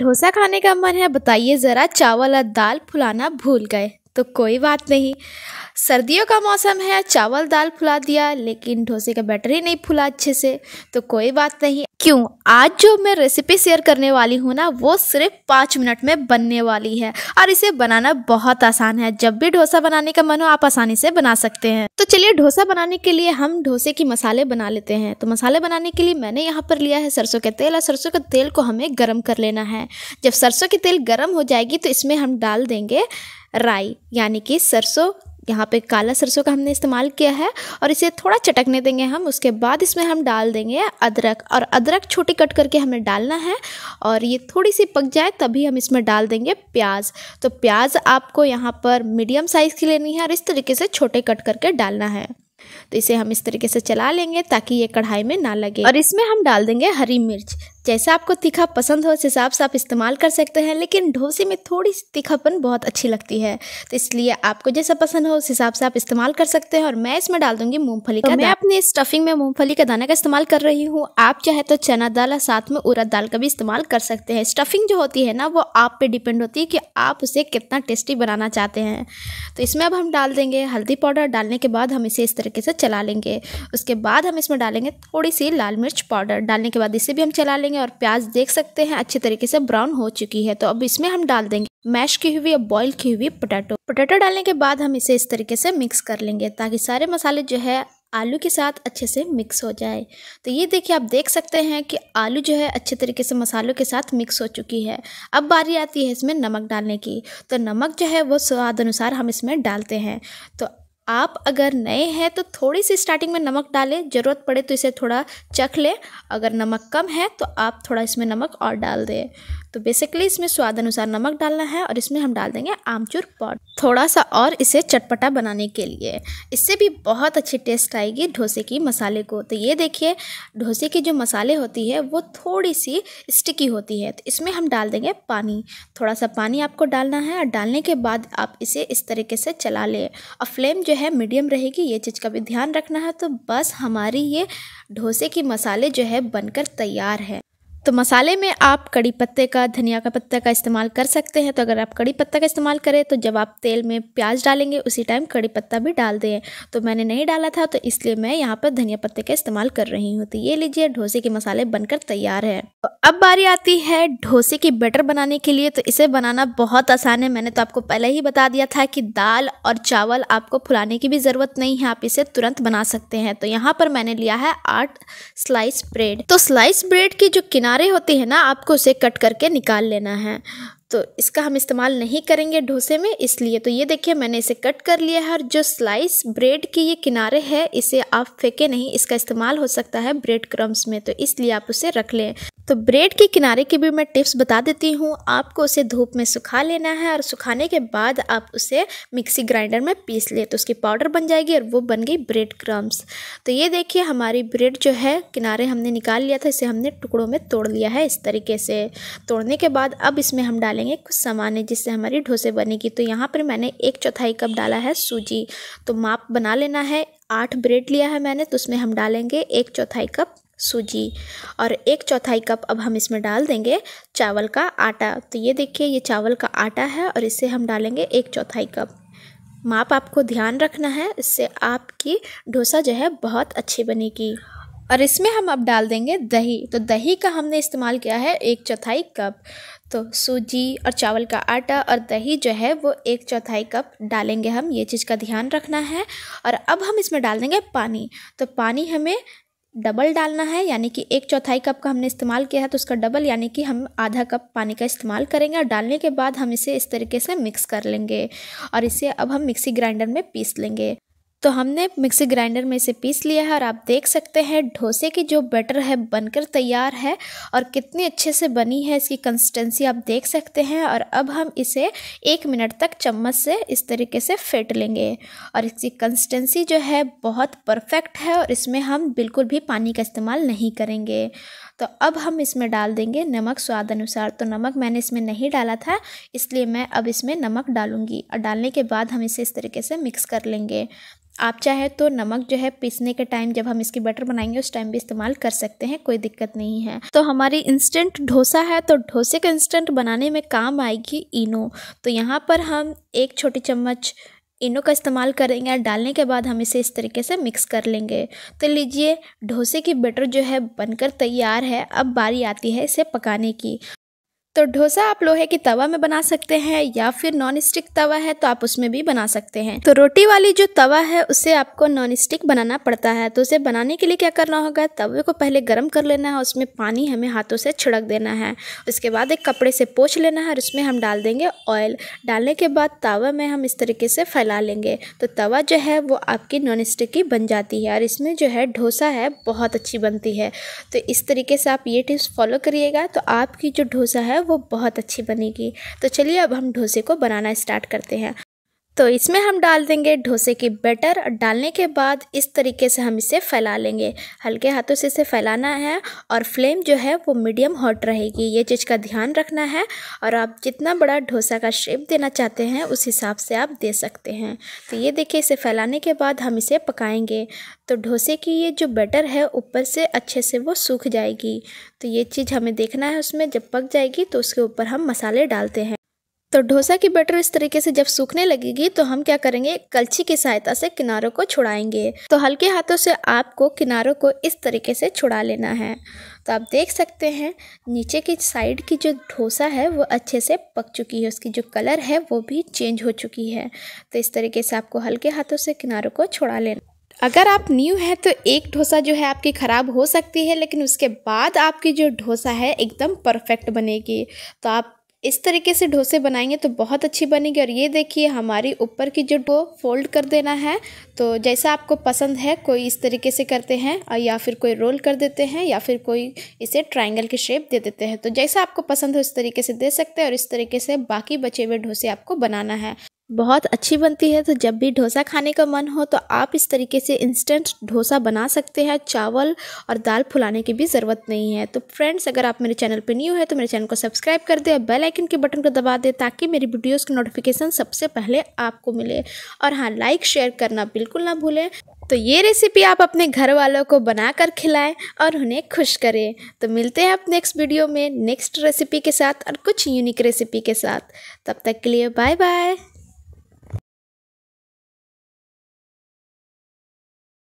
डोसा खाने का मन है बताइए ज़रा चावल और दाल फुलाना भूल गए तो कोई बात नहीं सर्दियों का मौसम है चावल दाल फुला दिया लेकिन डोसे का बैटर ही नहीं फुला अच्छे से तो कोई बात नहीं क्यों आज जो मैं रेसिपी शेयर करने वाली हूँ ना वो सिर्फ पाँच मिनट में बनने वाली है और इसे बनाना बहुत आसान है जब भी डोसा बनाने का मन हो आप आसानी से बना सकते हैं तो चलिए डोसा बनाने के लिए हम डोसे की मसाले बना लेते हैं तो मसाले बनाने के लिए मैंने यहाँ पर लिया है सरसों के तेल और सरसों के तेल को हमें गर्म कर लेना है जब सरसों के तेल गर्म हो जाएगी तो इसमें हम डाल देंगे राई यानी कि सरसों यहाँ पे काला सरसों का हमने इस्तेमाल किया है और इसे थोड़ा चटकने देंगे हम उसके बाद इसमें हम डाल देंगे अदरक और अदरक छोटी कट करके हमें डालना है और ये थोड़ी सी पक जाए तभी हम इसमें डाल देंगे प्याज तो प्याज आपको यहाँ पर मीडियम साइज़ की लेनी है और इस तरीके से छोटे कट करके डालना है तो इसे हम इस तरीके से चला लेंगे ताकि ये कढ़ाई में ना लगे और इसमें हम डाल देंगे हरी मिर्च जैसा आपको तीखा पसंद हो उस हिसाब से आप इस्तेमाल कर सकते हैं लेकिन डोसे में थोड़ी सी तीखापन बहुत अच्छी लगती है तो इसलिए आपको जैसा पसंद हो उस हिसाब से आप इस्तेमाल कर सकते हैं और मैं इसमें डाल दूंगी मूंगफली तो का मैं अपने स्टफिंग में मूंगफली का दाना का इस्तेमाल कर रही हूँ आप चाहे तो चना दाल और साथ में उरद दाल का भी इस्तेमाल कर सकते हैं स्टफिंग जो होती है ना वो आप पर डिपेंड होती है कि आप उसे कितना टेस्टी बनाना चाहते हैं तो इसमें अब हम डाल देंगे हल्दी पाउडर डालने के बाद हम इसे इस तरीके से चला लेंगे उसके बाद हम इसमें डालेंगे थोड़ी सी लाल मिर्च पाउडर डालने के बाद इसे भी हम चला लेंगे डालेंगे और प्याज देख सकते हैं अच्छे तरीके से ब्राउन हो चुकी है तो अब इसमें हम डाल देंगे मैश की हुई या बॉईल की हुई पोटैटो पोटैटो डालने के बाद हम इसे इस तरीके से मिक्स कर लेंगे ताकि सारे मसाले जो है आलू के साथ अच्छे से मिक्स हो जाए तो ये देखिए आप देख सकते हैं कि आलू जो है अच्छे तरीके से मसालों के साथ मिक्स हो चुकी है अब बारी आती है इसमें नमक डालने की तो नमक जो है वो स्वाद अनुसार हम इसमें डालते हैं तो आप अगर नए हैं तो थोड़ी सी स्टार्टिंग में नमक डालें ज़रूरत पड़े तो इसे थोड़ा चख लें अगर नमक कम है तो आप थोड़ा इसमें नमक और डाल दें तो बेसिकली इसमें स्वाद अनुसार नमक डालना है और इसमें हम डाल देंगे आमचूर पाउडर थोड़ा सा और इसे चटपटा बनाने के लिए इससे भी बहुत अच्छी टेस्ट आएगी ढोसे की मसाले को तो ये देखिए ढोसे की जो मसाले होती है वो थोड़ी सी स्टिकी होती है तो इसमें हम डाल देंगे पानी थोड़ा सा पानी आपको डालना है और डालने के बाद आप इसे इस तरीके से चला लें और फ्लेम जो जो है मीडियम रहेगी ये चीज़ का भी ध्यान रखना है तो बस हमारी ये डोसे की मसाले जो है बनकर तैयार है तो मसाले में आप कड़ी पत्ते का धनिया का पत्ता का इस्तेमाल कर सकते हैं तो अगर आप कड़ी पत्ता का इस्तेमाल करें तो जब आप तेल में प्याज डालेंगे उसी टाइम कड़ी पत्ता भी डाल दें तो मैंने नहीं डाला था तो इसलिए मैं यहाँ पर धनिया पत्ते का इस्तेमाल कर रही हूँ तो ये लीजिए ढोसे के मसाले बनकर तैयार है तो अब बारी आती है ढोसे की बैटर बनाने के लिए तो इसे बनाना बहुत आसान है मैंने तो आपको पहले ही बता दिया था कि दाल और चावल आपको फुलाने की भी ज़रूरत नहीं है आप इसे तुरंत बना सकते हैं तो यहाँ पर मैंने लिया है आठ स्लाइस ब्रेड तो स्लाइस ब्रेड की जो किनारे किनारे होते हैं ना आपको उसे कट करके निकाल लेना है तो इसका हम इस्तेमाल नहीं करेंगे डोसे में इसलिए तो ये देखिए मैंने इसे कट कर लिया है और जो स्लाइस ब्रेड के ये किनारे है इसे आप फेंके नहीं इसका इस्तेमाल हो सकता है ब्रेड क्रम्स में तो इसलिए आप उसे रख लें तो ब्रेड के किनारे की भी मैं टिप्स बता देती हूँ आपको उसे धूप में सुखा लेना है और सुखाने के बाद आप उसे मिक्सी ग्राइंडर में पीस ले तो उसकी पाउडर बन जाएगी और वो बन गई ब्रेड क्रम्स तो ये देखिए हमारी ब्रेड जो है किनारे हमने निकाल लिया था इसे हमने टुकड़ों में तोड़ लिया है इस तरीके से तोड़ने के बाद अब इसमें हम डालेंगे कुछ सामान जिससे हमारी ढोसे बनेगी तो यहाँ पर मैंने एक चौथाई कप डाला है सूजी तो माप बना लेना है आठ ब्रेड लिया है मैंने तो उसमें हम डालेंगे एक चौथाई कप सूजी और एक चौथाई कप अब हम इसमें डाल देंगे चावल का आटा तो ये देखिए ये चावल का आटा है और इसे हम डालेंगे एक चौथाई कप माप आपको ध्यान रखना है इससे आपकी डोसा जो है बहुत अच्छी बनेगी और इसमें हम अब डाल देंगे दही तो दही का हमने इस्तेमाल किया है एक चौथाई कप तो सूजी और चावल का आटा और दही जो है वो एक चौथाई कप डालेंगे हम ये चीज़ का ध्यान रखना है और अब हम इसमें डाल देंगे पानी तो पानी हमें डबल डालना है यानी कि एक चौथाई कप का हमने इस्तेमाल किया है तो उसका डबल यानी कि हम आधा कप पानी का इस्तेमाल करेंगे और डालने के बाद हम इसे इस तरीके से मिक्स कर लेंगे और इसे अब हम मिक्सी ग्राइंडर में पीस लेंगे तो हमने मिक्सी ग्राइंडर में इसे पीस लिया है और आप देख सकते हैं डोसे की जो बैटर है बनकर तैयार है और कितनी अच्छे से बनी है इसकी कंसिस्टेंसी आप देख सकते हैं और अब हम इसे एक मिनट तक चम्मच से इस तरीके से फेंट लेंगे और इसकी कंसिस्टेंसी जो है बहुत परफेक्ट है और इसमें हम बिल्कुल भी पानी का इस्तेमाल नहीं करेंगे तो अब हम इसमें डाल देंगे नमक स्वाद अनुसार तो नमक मैंने इसमें नहीं डाला था इसलिए मैं अब इसमें नमक डालूंगी और डालने के बाद हम इसे इस तरीके से मिक्स कर लेंगे आप चाहे तो नमक जो है पीसने के टाइम जब हम इसकी बटर बनाएंगे उस टाइम भी इस्तेमाल कर सकते हैं कोई दिक्कत नहीं है तो हमारी इंस्टेंट डोसा है तो डोसे का इंस्टेंट बनाने में काम आएगी इनो तो यहाँ पर हम एक छोटी चम्मच इनो का इस्तेमाल करेंगे और डालने के बाद हम इसे इस तरीके से मिक्स कर लेंगे तो लीजिए डोसे की बटर जो है बनकर तैयार है अब बारी आती है इसे पकाने की तो डोसा आप लोहे की तवा में बना सकते हैं या फिर नॉन स्टिक तवा है तो आप उसमें भी बना सकते हैं तो रोटी वाली जो तवा है उसे आपको नॉन स्टिक बनाना पड़ता है तो उसे बनाने के लिए क्या करना होगा तवे को पहले गर्म कर लेना है उसमें पानी हमें हाथों से छिड़क देना है उसके बाद एक कपड़े से पोछ लेना है और उसमें हम डाल देंगे ऑयल डालने के बाद तवा में हम इस तरीके से फैला लेंगे तो तवा जो है वो आपकी नॉन स्टिक की बन जाती है और इसमें जो है डोसा है बहुत अच्छी बनती है तो इस तरीके से आप ये टिप्स फॉलो करिएगा तो आपकी जो डोसा है वो बहुत अच्छी बनेगी तो चलिए अब हम डोसे को बनाना स्टार्ट करते हैं तो इसमें हम डाल देंगे डोसे की बैटर डालने के बाद इस तरीके से हम इसे फैला लेंगे हल्के हाथों से इसे फैलाना है और फ्लेम जो है वो मीडियम हॉट रहेगी ये चीज़ का ध्यान रखना है और आप जितना बड़ा डोसा का शेप देना चाहते हैं उस हिसाब से आप दे सकते हैं तो ये देखिए इसे फैलाने के बाद हम इसे पकाएँगे तो डोसे की ये जो बैटर है ऊपर से अच्छे से वो सूख जाएगी तो ये चीज़ हमें देखना है उसमें जब पक जाएगी तो उसके ऊपर हम मसाले डालते हैं तो डोसा की बैटर इस तरीके से जब सूखने लगेगी तो हम क्या करेंगे कलछी की सहायता से किनारों को छुड़ाएंगे तो हल्के हाथों से आपको किनारों को इस तरीके से छुड़ा लेना है तो आप देख सकते हैं नीचे की साइड की जो डोसा है वो अच्छे से पक चुकी है उसकी जो कलर है वो भी चेंज हो चुकी है तो इस तरीके से आपको हल्के हाथों से किनारों को छुड़ा लेना अगर आप न्यू हैं तो एक डोसा जो है आपकी ख़राब हो सकती है लेकिन उसके बाद आपकी जो डोसा है एकदम परफेक्ट बनेगी तो आप इस तरीके से डोसे बनाएंगे तो बहुत अच्छी बनेगी और ये देखिए हमारी ऊपर की जो डो फोल्ड कर देना है तो जैसा आपको पसंद है कोई इस तरीके से करते हैं और या फिर कोई रोल कर देते हैं या फिर कोई इसे ट्राइंगल की शेप दे देते हैं तो जैसा आपको पसंद हो इस तरीके से दे सकते हैं और इस तरीके से बाकी बचे हुए डोसे आपको बनाना है बहुत अच्छी बनती है तो जब भी डोसा खाने का मन हो तो आप इस तरीके से इंस्टेंट डोसा बना सकते हैं चावल और दाल फुलाने की भी ज़रूरत नहीं है तो फ्रेंड्स अगर आप मेरे चैनल पर न्यू है तो मेरे चैनल को सब्सक्राइब कर दें बेल आइकन के बटन को दबा दें ताकि मेरी वीडियोज़ की नोटिफिकेशन सबसे पहले आपको मिले और हाँ लाइक शेयर करना बिल्कुल ना भूलें तो ये रेसिपी आप अपने घर वालों को बना कर खिलाएं और उन्हें खुश करें तो मिलते हैं आप नेक्स्ट वीडियो में नेक्स्ट रेसिपी के साथ और कुछ यूनिक रेसिपी के साथ तब तक के लिए बाय बाय